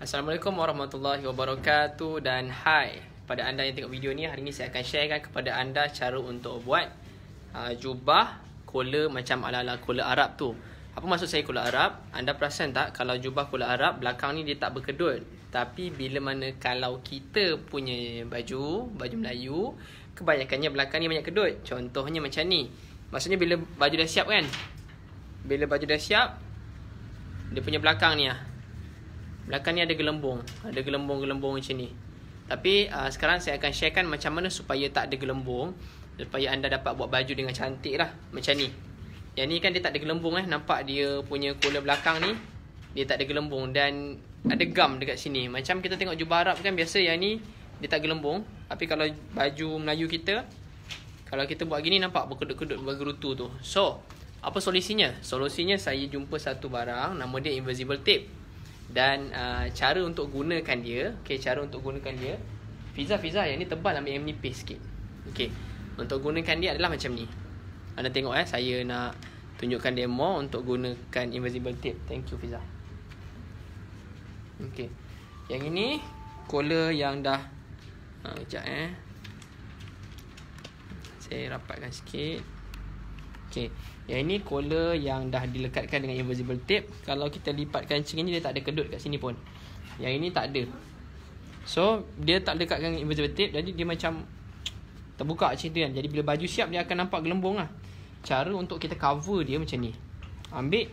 Assalamualaikum warahmatullahi wabarakatuh dan hai pada anda yang tengok video ni hari ni saya akan sharekan kepada anda cara untuk buat uh, jubah kola macam ala-ala kola Arab tu. Apa maksud saya kola Arab? Anda perasan tak kalau jubah kola Arab belakang ni dia tak berkedut. Tapi bila mana kalau kita punya baju, baju Melayu, kebanyakannya belakang ni banyak kedut. Contohnya macam ni. Maksudnya bila baju dah siap kan? Bila baju dah siap, dia punya belakang ni lah. Belakang ni ada gelembung Ada gelembung-gelembung macam ni Tapi uh, sekarang saya akan sharekan macam mana supaya tak ada gelembung Supaya anda dapat buat baju dengan cantik lah Macam ni Yang ni kan dia tak ada gelembung eh Nampak dia punya kola belakang ni Dia tak ada gelembung dan Ada gam dekat sini Macam kita tengok jubah Arab kan biasa yang ni Dia tak gelembung Tapi kalau baju Melayu kita Kalau kita buat gini nampak berkedut-kedut bergerutu tu So apa solusinya? Solusinya saya jumpa satu barang Nama dia Invisible Tape dan uh, cara untuk gunakan dia okay? cara untuk gunakan dia Fiza Fiza yang ni tebal ambil yang ni paste sikit okey untuk gunakan dia adalah macam ni anda tengok eh saya nak tunjukkan demo untuk gunakan invisible tape thank you Fiza Okay, yang ini collar yang dah ha, uh, eh saya rapatkan sikit Okey, Yang ini collar yang dah dilekatkan dengan invisible tape. Kalau kita lipat kancing ini, dia tak ada kedut kat sini pun. Yang ini tak ada. So, dia tak dekatkan dengan invisible tape. Jadi, dia macam terbuka macam tu kan. Jadi, bila baju siap, dia akan nampak gelembung lah. Cara untuk kita cover dia macam ni. Ambil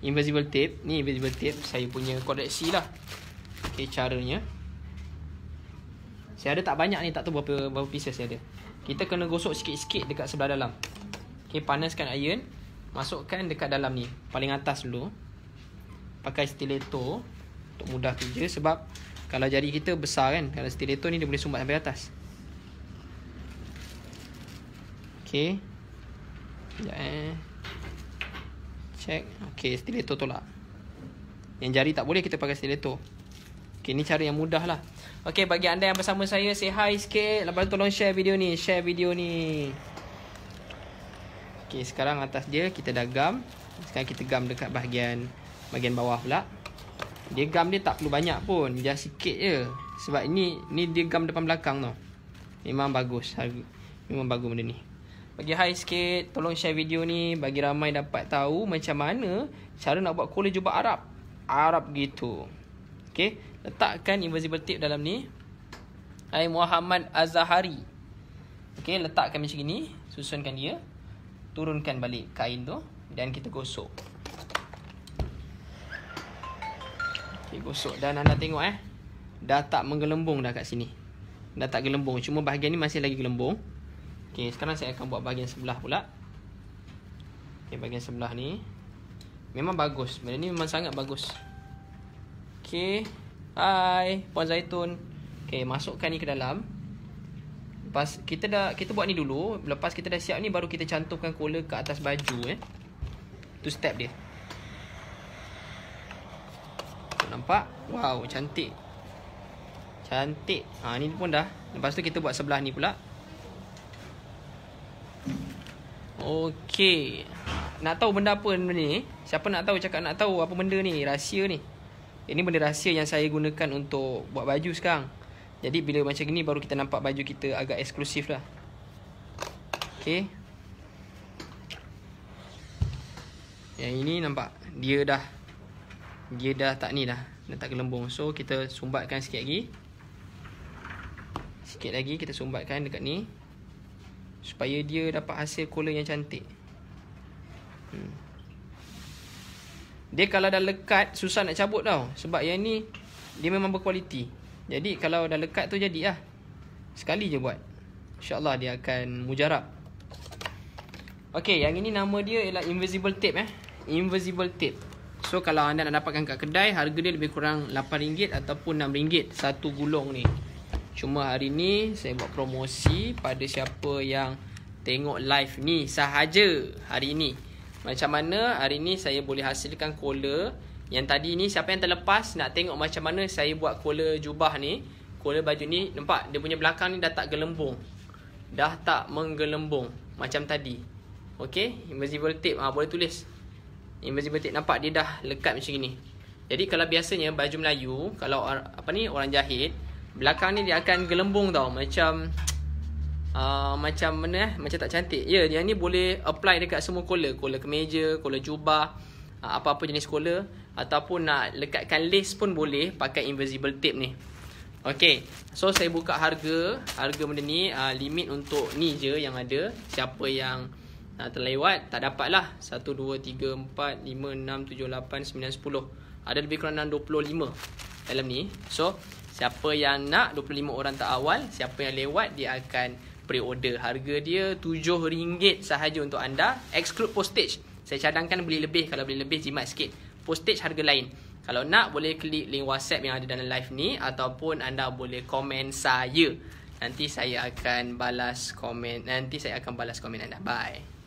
invisible tape. Ni invisible tape. Saya punya koleksi lah. Okey, caranya. Saya ada tak banyak ni. Tak tahu berapa, berapa pieces saya ada. Kita kena gosok sikit-sikit dekat sebelah dalam. Okay, panaskan iron. Masukkan dekat dalam ni. Paling atas dulu. Pakai stiletto. Untuk mudah kerja sebab kalau jari kita besar kan. Kalau stiletto ni dia boleh sumbat sampai atas. Okay. Sekejap eh. Check. Okay, stiletto tolak. Yang jari tak boleh kita pakai stiletto. Okay, ni cara yang mudah lah. Okay, bagi anda yang bersama saya, say hi sikit. Lepas tu tolong share video ni. Share video ni. Okey, sekarang atas dia kita dah gam. Sekarang kita gam dekat bahagian bahagian bawah pula. Dia gam dia tak perlu banyak pun, dia sikit je. Sebab ini ni dia gam depan belakang tu. Memang bagus. Memang bagus benda ni. Bagi high sikit, tolong share video ni bagi ramai dapat tahu macam mana cara nak buat kolej jubah Arab. Arab gitu. Okey, letakkan invisible tape dalam ni. Hai Muhammad Azhari. Okey, letakkan macam gini, susunkan dia turunkan balik kain tu dan kita gosok. Okey, gosok dan anda tengok eh. Dah tak menggelembung dah kat sini. Dah tak gelembung. Cuma bahagian ni masih lagi gelembung. Okay, sekarang saya akan buat bahagian sebelah pula. Okey, bahagian sebelah ni memang bagus. Benda ni memang sangat bagus. Okay, Hai, Puan Zaitun. Okay, masukkan ni ke dalam. Pas kita dah kita buat ni dulu, lepas kita dah siap ni baru kita cantumkan collar ke atas baju eh. Tu step dia. Nampak? Wow, cantik. Cantik. Ha ni pun dah. Lepas tu kita buat sebelah ni pula. Okey. Nak tahu benda apa ni? Siapa nak tahu cakap nak tahu apa benda ni? Rahsia ni. Ini eh, benda rahsia yang saya gunakan untuk buat baju sekarang. Jadi bila macam ni baru kita nampak baju kita agak eksklusif lah Okay Yang ini nampak dia dah Dia dah tak ni dah Dah tak gelembung So kita sumbatkan sikit lagi Sikit lagi kita sumbatkan dekat ni Supaya dia dapat hasil collar yang cantik hmm. Dia kalau dah lekat susah nak cabut tau Sebab yang ni dia memang berkualiti jadi kalau dah lekat tu jadi jadilah. Sekali je buat. InsyaAllah dia akan mujarab. Okay, yang ini nama dia ialah invisible tape eh. Invisible tape. So kalau anda nak dapatkan kat kedai, harga dia lebih kurang RM8 ataupun RM6 satu gulung ni. Cuma hari ni saya buat promosi pada siapa yang tengok live ni sahaja hari ni. Macam mana hari ni saya boleh hasilkan cola yang tadi ni siapa yang terlepas nak tengok macam mana saya buat kola jubah ni Kola baju ni nampak dia punya belakang ni dah tak gelembung Dah tak menggelembung macam tadi Okay invisible tape ha, boleh tulis Invisible tape nampak dia dah lekat macam ni Jadi kalau biasanya baju Melayu kalau apa ni orang jahit Belakang ni dia akan gelembung tau macam uh, Macam mana eh macam tak cantik Ya yeah, yang ni boleh apply dekat semua kola Kola kemeja, kola jubah Ah, apa-apa jenis cola ataupun nak lekatkan lace pun boleh pakai invisible tape ni. Okey. So saya buka harga, harga benda ni uh, limit untuk ni je yang ada. Siapa yang uh, terlewat tak dapat lah. 1 2 3 4 5 6 7 8 9 10. Ada lebih kurang 25 dalam ni. So siapa yang nak 25 orang tak awal, siapa yang lewat dia akan pre-order. Harga dia RM7 sahaja untuk anda exclude postage. Saya cadangkan beli lebih Kalau beli lebih jimat sikit Postage harga lain Kalau nak boleh klik link whatsapp yang ada dalam live ni Ataupun anda boleh komen saya Nanti saya akan balas komen Nanti saya akan balas komen anda Bye